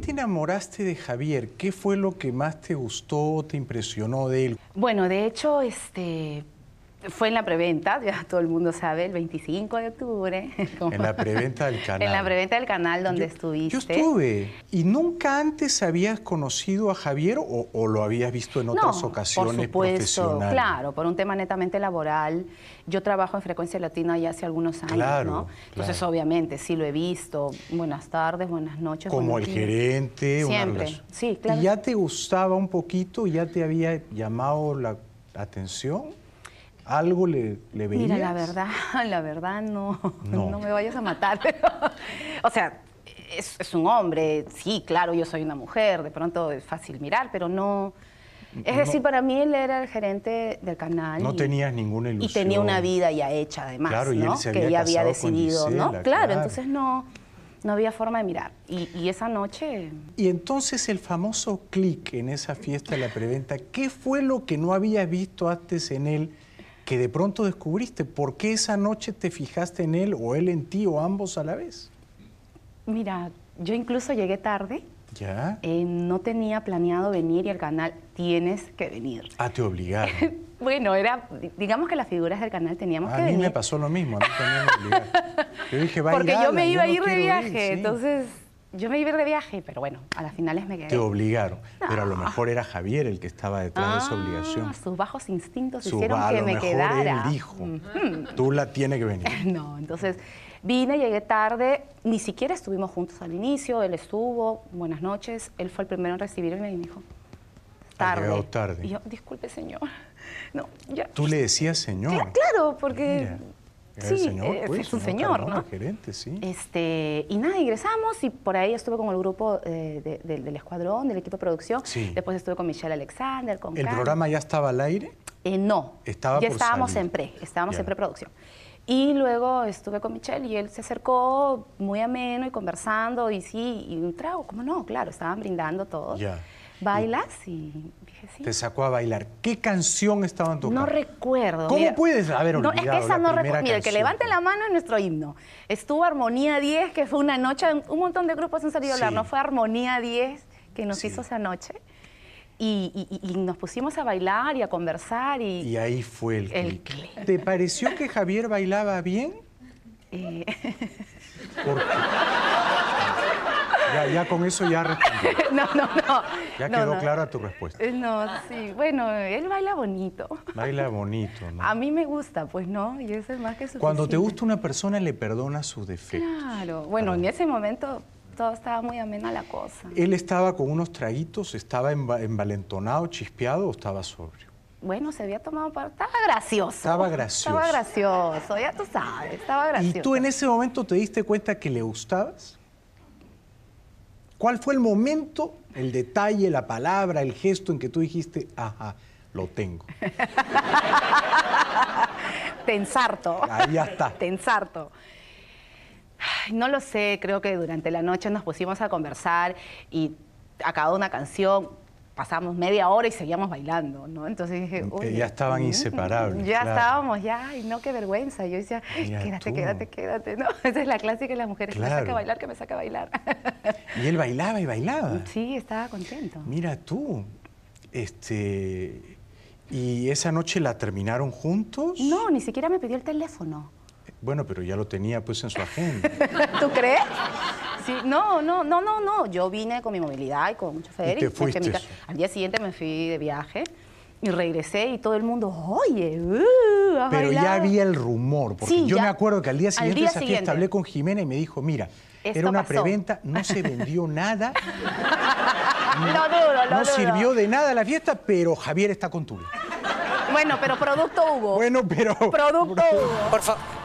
te enamoraste de Javier? ¿Qué fue lo que más te gustó, o te impresionó de él? Bueno, de hecho, este, fue en la preventa, ya todo el mundo sabe, el 25 de octubre. En la preventa del canal. En la preventa del canal donde estuviste. Yo estuve. ¿Y nunca antes habías conocido a Javier o, lo habías visto en otras ocasiones por profesionales? Claro, por un tema netamente laboral. Yo trabajo en Frecuencia Latina ya hace algunos años, ¿no? Entonces, obviamente, sí lo he visto. Buenas tardes, buenas noches. Como el gerente. Siempre, sí, claro. ¿Y ya te gustaba un poquito? ¿Ya te había llamado la atención? ¿Algo le, le Mira, la verdad, la verdad no, no, me vayas a matar. o sea, es, un hombre, sí, claro, yo soy una mujer, de pronto es fácil mirar, pero no... Es decir, para mí él era el gerente del canal. No tenías ninguna ilusión. Y tenía una vida ya hecha, además, claro, ¿no? había que ya había decidido, ¿no? Claro, entonces no, no había forma de mirar. Y, esa noche... Y entonces el famoso clic en esa fiesta de la preventa, ¿qué fue lo que no había visto antes en él? que de pronto descubriste? ¿Por qué esa noche te fijaste en él o él en ti o ambos a la vez? Mira, yo incluso llegué tarde. ¿Ya? Eh, no tenía planeado venir y el canal, tienes que venir. a ah, te obligar. bueno, era, digamos que las figuras del canal teníamos que A mí me pasó lo mismo, Yo dije, Porque yo me iba a ir de viaje, entonces yo me iba de viaje, pero bueno, a las finales me quedé. Te obligaron, pero a lo mejor era Javier el que estaba detrás de esa ah, obligación. Sus bajos instintos hicieron que me quedara. Él tú la tienes que venir. No, entonces vine, llegué tarde, ni siquiera estuvimos juntos al inicio, él estuvo, buenas noches, él fue el primero en recibirme y me dijo, tarde. tarde. Y yo, disculpe señor. No, ya. Tú le decías señor. Claro, porque... Sí, señor, eh, pues, ¿no? pues, es un señor, gerente, sí. Este, y nada, ingresamos y por ahí estuve con el grupo eh, del escuadrón, del equipo de producción. Después estuve con Michelle Alexander, con ¿El programa ya estaba al aire? Eh, no, estaba ya estábamos en pre, estábamos en preproducción. Y luego estuve con Michelle y él se acercó muy ameno y conversando y sí, y un trago, ¿cómo no? Claro, estaban brindando todos. Ya bailas y dije sí. Te sacó a bailar. ¿Qué canción estaban tocando? No recuerdo. ¿Cómo puedes haber olvidado no, esa no recuerdo. Mira, el que levante la mano es nuestro himno. Estuvo Armonía 10, que fue una noche, un montón de grupos han salido a hablar, ¿no? Fue Armonía 10 que nos hizo esa noche. Y, nos pusimos a bailar y a conversar. Y, ahí fue el, el ¿Te pareció que Javier bailaba bien? Eh. ¿Por qué? Ya, con eso ya respondió. No, no, no. Ya quedó clara tu respuesta. Eh, no, sí. Bueno, él baila bonito. Baila bonito, ¿no? A mí me gusta, pues no, y eso es más que suficiente. Cuando te gusta una persona, le perdona sus defectos. Claro. Bueno, en ese momento todo estaba muy amena la cosa. ¿Él estaba con unos traguitos? ¿Estaba envalentonado, chispeado o estaba sobrio? Bueno, se había tomado para... Estaba gracioso. Estaba gracioso. Estaba gracioso, ya tú sabes, estaba gracioso. ¿Y tú en ese momento te diste cuenta que le gustabas? ¿Cuál fue el momento, el detalle, la palabra, el gesto en que tú dijiste, ajá, lo tengo? Tensarto. Ahí ya está. Tensarto. no lo sé, creo que durante la noche nos pusimos a conversar y acabó una canción, pasamos media hora y seguíamos bailando, ¿no? Entonces dije, ya estaban inseparables. Ya estábamos, ya, y no, qué vergüenza. Yo decía, quédate, quédate, quédate, ¿no? Esa es la clásica de las mujeres, que me saca a bailar, que me saca a bailar. Y él bailaba y bailaba. Sí, estaba contento. Mira tú, este... ¿Y esa noche la terminaron juntos? No, ni siquiera me pidió el teléfono. Bueno, pero ya lo tenía pues en su agenda. ¿Tú crees? No, no, no, no, no. Yo vine con mi movilidad y con mucha fe. ¿Y Al día siguiente me fui de viaje. Y regresé y todo el mundo, oye, uh, Pero ya había el rumor, porque yo me acuerdo que al día siguiente, hablé con Jimena y me dijo, mira, era una preventa, no se vendió nada. no, duro, no sirvió de nada la fiesta, pero Javier está con tu. Bueno, pero producto hubo. Bueno, pero... Producto hubo. Por favor.